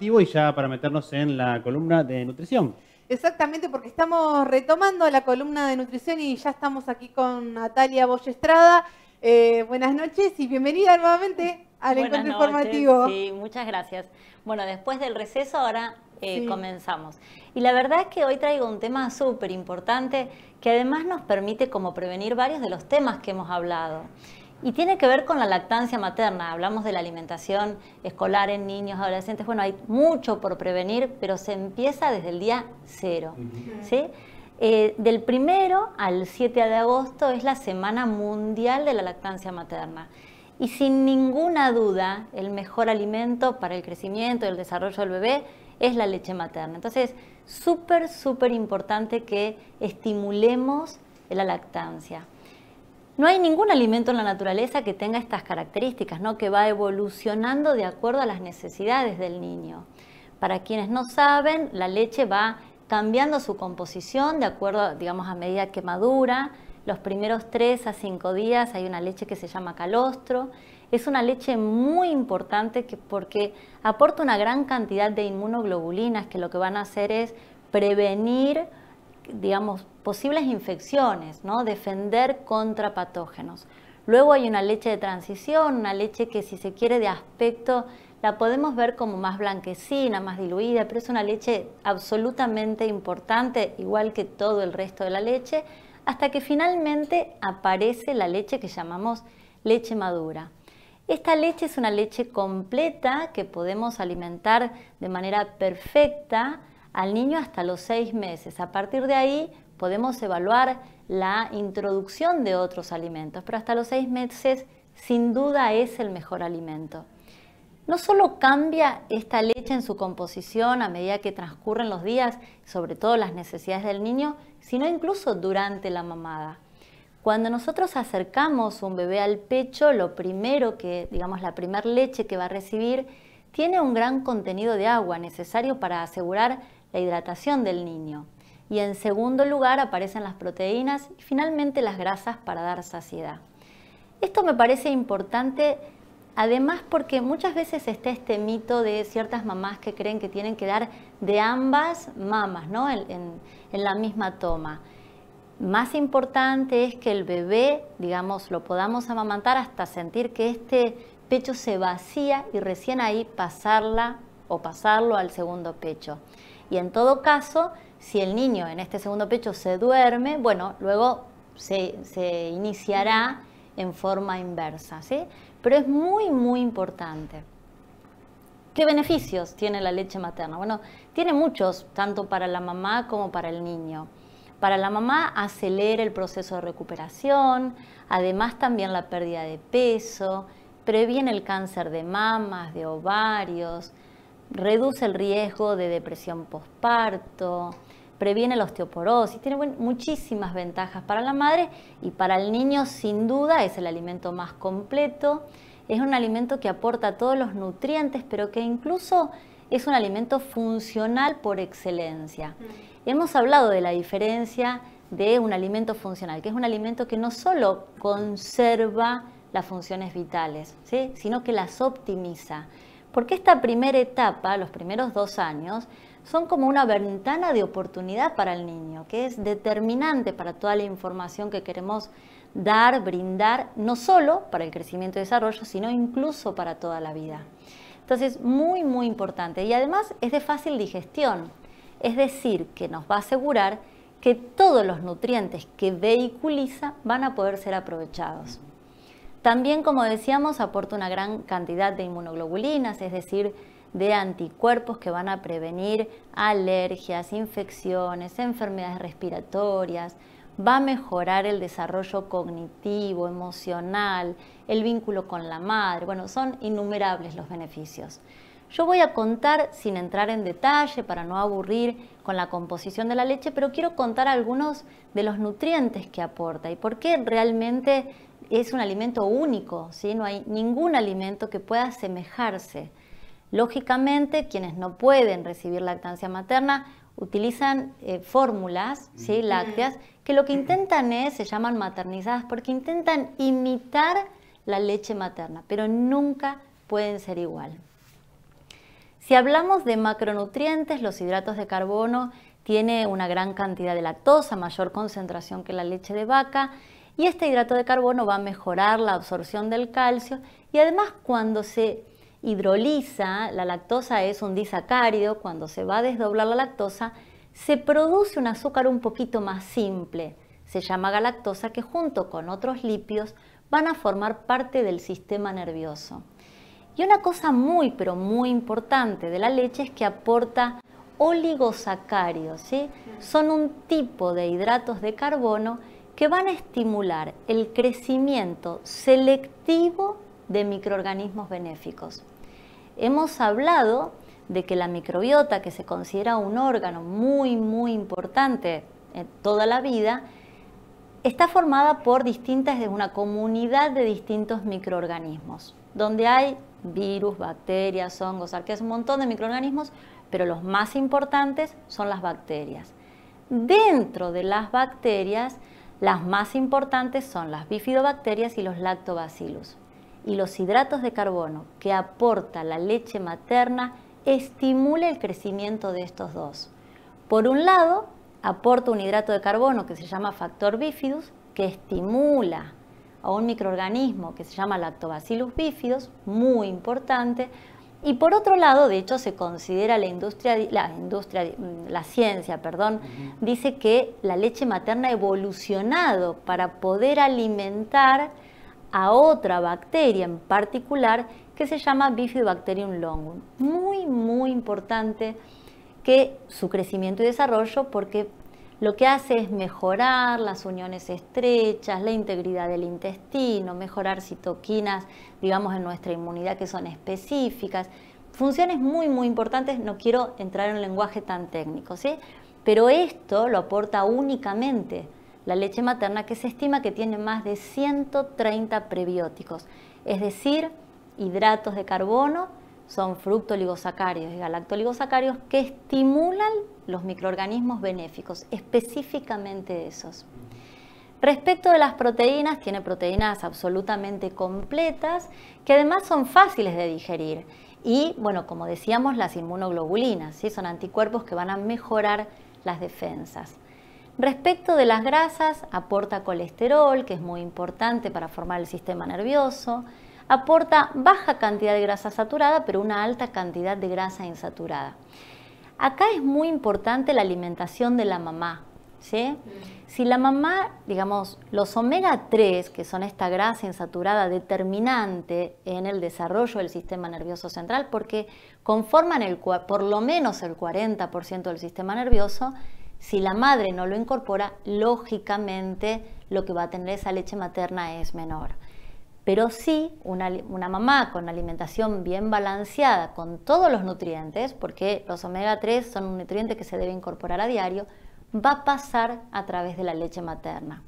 y ya para meternos en la columna de nutrición. Exactamente, porque estamos retomando la columna de nutrición y ya estamos aquí con Natalia Bollestrada. Eh, buenas noches y bienvenida nuevamente al encuentro noches, informativo. Sí, muchas gracias. Bueno, después del receso ahora eh, comenzamos. Y la verdad es que hoy traigo un tema súper importante que además nos permite como prevenir varios de los temas que hemos hablado. Y tiene que ver con la lactancia materna. Hablamos de la alimentación escolar en niños, adolescentes. Bueno, hay mucho por prevenir, pero se empieza desde el día cero. Eh, del primero al 7 de agosto es la Semana Mundial de la Lactancia Materna. Y sin ninguna duda, el mejor alimento para el crecimiento y el desarrollo del bebé es la leche materna. Entonces, súper, súper importante que estimulemos la lactancia. No hay ningún alimento en la naturaleza que tenga estas características, ¿no? que va evolucionando de acuerdo a las necesidades del niño. Para quienes no saben, la leche va cambiando su composición de acuerdo, digamos, a medida que madura. Los primeros 3 a 5 días hay una leche que se llama calostro. Es una leche muy importante porque aporta una gran cantidad de inmunoglobulinas que lo que van a hacer es prevenir digamos, posibles infecciones, ¿no? defender contra patógenos. Luego hay una leche de transición, una leche que si se quiere de aspecto la podemos ver como más blanquecina, más diluida, pero es una leche absolutamente importante, igual que todo el resto de la leche, hasta que finalmente aparece la leche que llamamos leche madura. Esta leche es una leche completa que podemos alimentar de manera perfecta al niño hasta los seis meses. A partir de ahí podemos evaluar la introducción de otros alimentos, pero hasta los seis meses sin duda es el mejor alimento. No solo cambia esta leche en su composición a medida que transcurren los días, sobre todo las necesidades del niño, sino incluso durante la mamada. Cuando nosotros acercamos un bebé al pecho, lo primero que, digamos, la primer leche que va a recibir tiene un gran contenido de agua necesario para asegurar la hidratación del niño. Y en segundo lugar aparecen las proteínas y finalmente las grasas para dar saciedad. Esto me parece importante Además, porque muchas veces está este mito de ciertas mamás que creen que tienen que dar de ambas mamas, ¿no? En, en, la misma toma. Más importante es que el bebé, digamos, lo podamos amamantar hasta sentir que este pecho se vacía y recién ahí pasarla o pasarlo al segundo pecho y en todo caso, si el niño en este segundo pecho se duerme, bueno, luego se, iniciará en forma inversa, ¿sí? Pero es muy, muy importante. ¿Qué beneficios tiene la leche materna? Bueno, tiene muchos, tanto para la mamá como para el niño. Para la mamá acelera el proceso de recuperación, además también la pérdida de peso, previene el cáncer de mamas, de ovarios, reduce el riesgo de depresión postparto, previene la osteoporosis, tiene muchísimas ventajas para la madre y para el niño sin duda es el alimento más completo, es un alimento que aporta todos los nutrientes, pero que incluso es un alimento funcional por excelencia. Mm. Hemos hablado de la diferencia de un alimento funcional, que es un alimento que no solo conserva las funciones vitales, sino que las optimiza. Porque esta primera etapa, los primeros dos años, son como una ventana de oportunidad para el niño, que es determinante para toda la información que queremos dar, brindar, no solo para el crecimiento y desarrollo, sino incluso para toda la vida. Entonces, muy, muy importante. Y además es de fácil digestión, es decir, que nos va a asegurar que todos los nutrientes que vehiculiza van a poder ser aprovechados. También, como decíamos, aporta una gran cantidad de inmunoglobulinas, es decir, de anticuerpos que van a prevenir alergias, infecciones, enfermedades respiratorias, va a mejorar el desarrollo cognitivo, emocional, el vínculo con la madre. Bueno, son innumerables los beneficios. Yo voy a contar, sin entrar en detalle, para no aburrir con la composición de la leche, pero quiero contar algunos de los nutrientes que aporta y por qué realmente es un alimento único, ¿sí? no hay ningún alimento que pueda asemejarse. Lógicamente, quienes no pueden recibir lactancia materna utilizan eh, fórmulas ¿sí? lácteas que lo que intentan es, se llaman maternizadas, porque intentan imitar la leche materna, pero nunca pueden ser igual. Si hablamos de macronutrientes, los hidratos de carbono tiene una gran cantidad de lactosa, mayor concentración que la leche de vaca y este hidrato de carbono va a mejorar la absorción del calcio y además cuando se hidroliza, la lactosa es un disacárido, cuando se va a desdoblar la lactosa, se produce un azúcar un poquito más simple, se llama galactosa, que junto con otros lípidos van a formar parte del sistema nervioso. Y una cosa muy, pero muy importante de la leche es que aporta oligosacarios. ¿sí? son un tipo de hidratos de carbono que van a estimular el crecimiento selectivo de microorganismos benéficos. Hemos hablado de que la microbiota, que se considera un órgano muy, muy importante en toda la vida, está formada por distintas, de una comunidad de distintos microorganismos, donde hay virus, bacterias, hongos, arqueas, un montón de microorganismos, pero los más importantes son las bacterias. Dentro de las bacterias las más importantes son las bifidobacterias y los lactobacillus. Y los hidratos de carbono que aporta la leche materna estimula el crecimiento de estos dos. Por un lado, aporta un hidrato de carbono que se llama factor bifidus, que estimula a un microorganismo que se llama lactobacillus bifidus, muy importante, y por otro lado, de hecho, se considera la industria, la, industria, mm, la ciencia, perdón, dice que la leche materna ha evolucionado para poder alimentar a otra bacteria en particular que se llama Bifidobacterium longum. Muy, muy importante que su crecimiento y desarrollo porque lo que hace es mejorar las uniones estrechas, la integridad del intestino, mejorar citoquinas, digamos, en nuestra inmunidad que son específicas. Funciones muy, muy importantes, no quiero entrar en un lenguaje tan técnico, ¿sí? Pero esto lo aporta únicamente la leche materna que se estima que tiene más de 130 prebióticos, es decir, hidratos de carbono son fructoligosacarios y galactoligosacarios que estimulan los microorganismos benéficos, específicamente esos. Respecto de las proteínas, tiene proteínas absolutamente completas que además son fáciles de digerir. Y, bueno, como decíamos, las inmunoglobulinas, ¿sí? son anticuerpos que van a mejorar las defensas. Respecto de las grasas, aporta colesterol, que es muy importante para formar el sistema nervioso aporta baja cantidad de grasa saturada, pero una alta cantidad de grasa insaturada. Acá es muy importante la alimentación de la mamá. ¿sí? Mm. Si la mamá, digamos, los omega 3, que son esta grasa insaturada determinante en el desarrollo del sistema nervioso central, porque conforman por lo menos el 40% del sistema nervioso, si la madre no lo incorpora, lógicamente lo que va a tener esa leche materna es menor pero sí una, mamá con alimentación bien balanceada, con todos los nutrientes, porque los omega 3 son un nutriente que se debe incorporar a diario, va a pasar a través de la leche materna.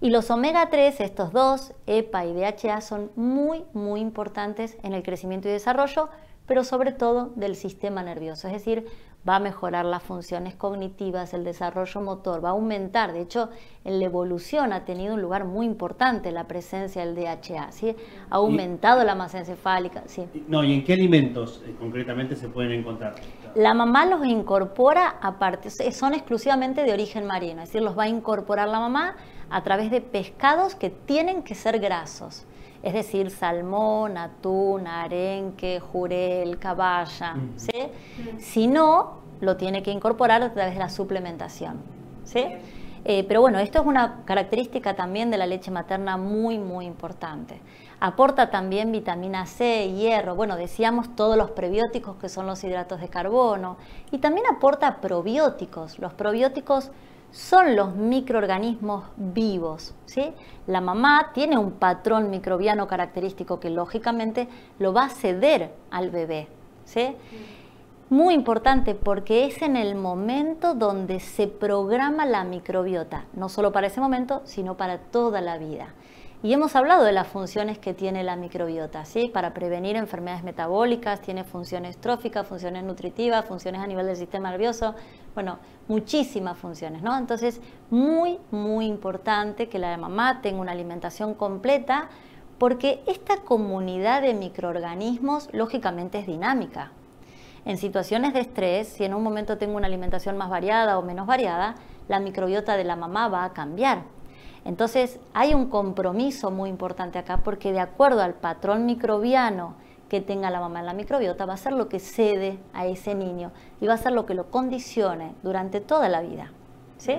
Y los omega 3, estos dos, EPA y DHA, son muy, muy importantes en el crecimiento y desarrollo, pero sobre todo del sistema nervioso, es decir, va a mejorar las funciones cognitivas, el desarrollo motor, va a aumentar. De hecho, en la evolución ha tenido un lugar muy importante la presencia del DHA, ¿sí? ha aumentado la masa encefálica. ¿sí? No, ¿y en qué alimentos eh, concretamente se pueden encontrar? La mamá los incorpora aparte, son exclusivamente de origen marino, es decir, los va a incorporar la mamá a través de pescados que tienen que ser grasos es decir, salmón, atún, arenque, jurel, caballa, ¿sí? Si no, lo tiene que incorporar a través de la suplementación, ¿sí? Eh, pero bueno, esto es una característica también de la leche materna muy, muy importante. Aporta también vitamina C, hierro, bueno, decíamos todos los prebióticos que son los hidratos de carbono, y también aporta probióticos. Los probióticos son los microorganismos vivos. La mamá tiene un patrón microbiano característico que lógicamente lo va a ceder al bebé. ¿sí? Muy importante porque es en el momento donde se programa la microbiota, no solo para ese momento, sino para toda la vida. Y hemos hablado de las funciones que tiene la microbiota, Para prevenir enfermedades metabólicas, tiene funciones tróficas, funciones nutritivas, funciones a nivel del sistema nervioso, bueno, muchísimas funciones, ¿no? Entonces, muy, muy importante que la mamá tenga una alimentación completa porque esta comunidad de microorganismos lógicamente es dinámica. En situaciones de estrés, si en un momento tengo una alimentación más variada o menos variada, la microbiota de la mamá va a cambiar. Entonces hay un compromiso muy importante acá porque de acuerdo al patrón microbiano que tenga la mamá en la microbiota va a ser lo que cede a ese niño y va a ser lo que lo condicione durante toda la vida. ¿Sí?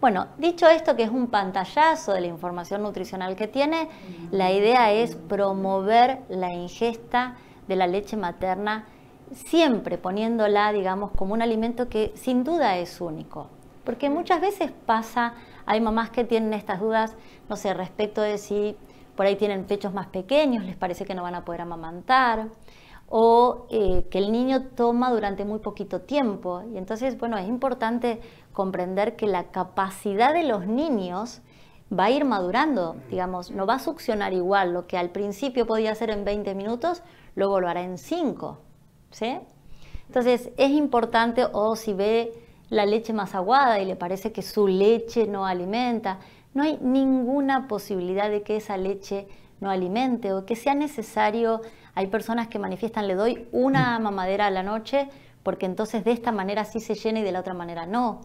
Bueno, dicho esto, que es un pantallazo de la información nutricional que tiene, la idea es promover la ingesta de la leche materna siempre poniéndola, digamos, como un alimento que sin duda es único. Porque muchas veces pasa, hay mamás que tienen estas dudas, no sé, respecto de si por ahí tienen pechos más pequeños, les parece que no van a poder amamantar, o eh, que el niño toma durante muy poquito tiempo. Y entonces, bueno, es importante comprender que la capacidad de los niños va a ir madurando, digamos, no va a succionar igual lo que al principio podía hacer en 20 minutos, luego lo hará en 5, ¿sí? Entonces, es importante, o si ve la leche más aguada y le parece que su leche no alimenta, no hay ninguna posibilidad de que esa leche no alimente o que sea necesario. Hay personas que manifiestan, le doy una mm. mamadera a la noche porque entonces de esta manera sí se llena y de la otra manera no.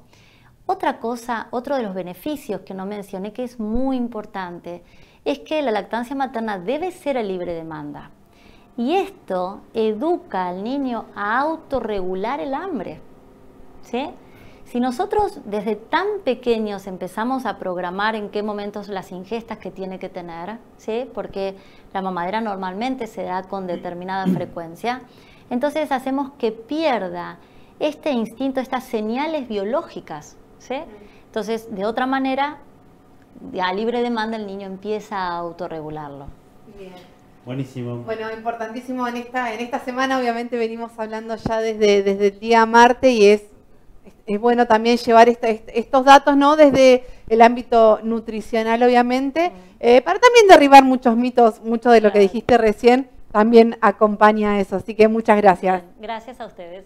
Otra cosa, otro de los beneficios que no mencioné que es muy importante, es que la lactancia materna debe ser a libre demanda. Y esto educa al niño a autorregular el hambre. ¿Sí? Si nosotros desde tan pequeños empezamos a programar en qué momentos las ingestas que tiene que tener, ¿sí? porque la mamadera normalmente se da con determinada frecuencia, entonces hacemos que pierda este instinto, estas señales biológicas. Entonces, de otra manera, a libre demanda el niño empieza a autorregularlo. Bien. Buenísimo. Bueno, importantísimo en esta, en esta semana obviamente venimos hablando ya desde, desde el día martes y es es bueno también llevar estos datos ¿no? desde el ámbito nutricional, obviamente, eh, para también derribar muchos mitos, mucho de lo que dijiste recién también acompaña eso. Así que muchas gracias. Gracias a ustedes.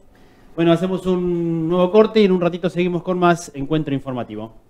Bueno, hacemos un nuevo corte y en un ratito seguimos con más encuentro informativo.